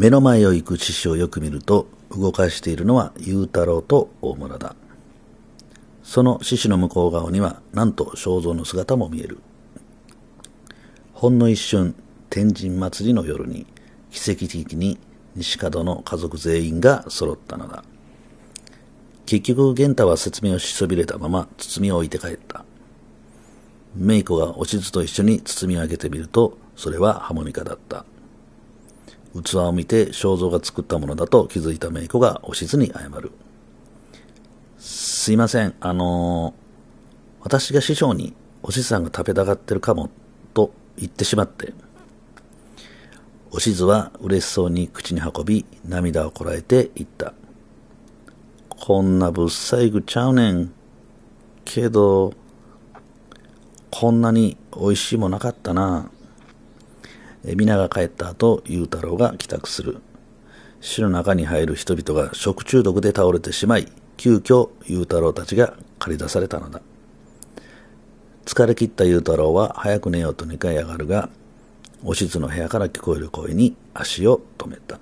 目の前を行く獅子をよく見ると、動かしているのは雄太郎と大村だ。その獅子の向こう側には、なんと肖像の姿も見える。ほんの一瞬、天神祭りの夜に、奇跡的に西門の家族全員が揃ったのだ。結局、玄太は説明をしそびれたまま、包みを置いて帰った。芽衣子がおしずと一緒に包み上げてみると、それはハモニカだった。器を見て肖像が作ったものだと気づいたメイコがおしずに謝る。すいません、あのー、私が師匠におしずさんが食べたがってるかも、と言ってしまって。おしずは嬉しそうに口に運び、涙をこらえて言った。こんなぶっさいぐちゃうねん。けど、こんなに美味しいもなかったな。皆が帰った後、雄太郎が帰宅する。市の中に入る人々が食中毒で倒れてしまい、急遽雄太郎たちが駆り出されたのだ。疲れ切った雄太郎は早く寝ようと2回上がるが、おしずの部屋から聞こえる声に足を止めた。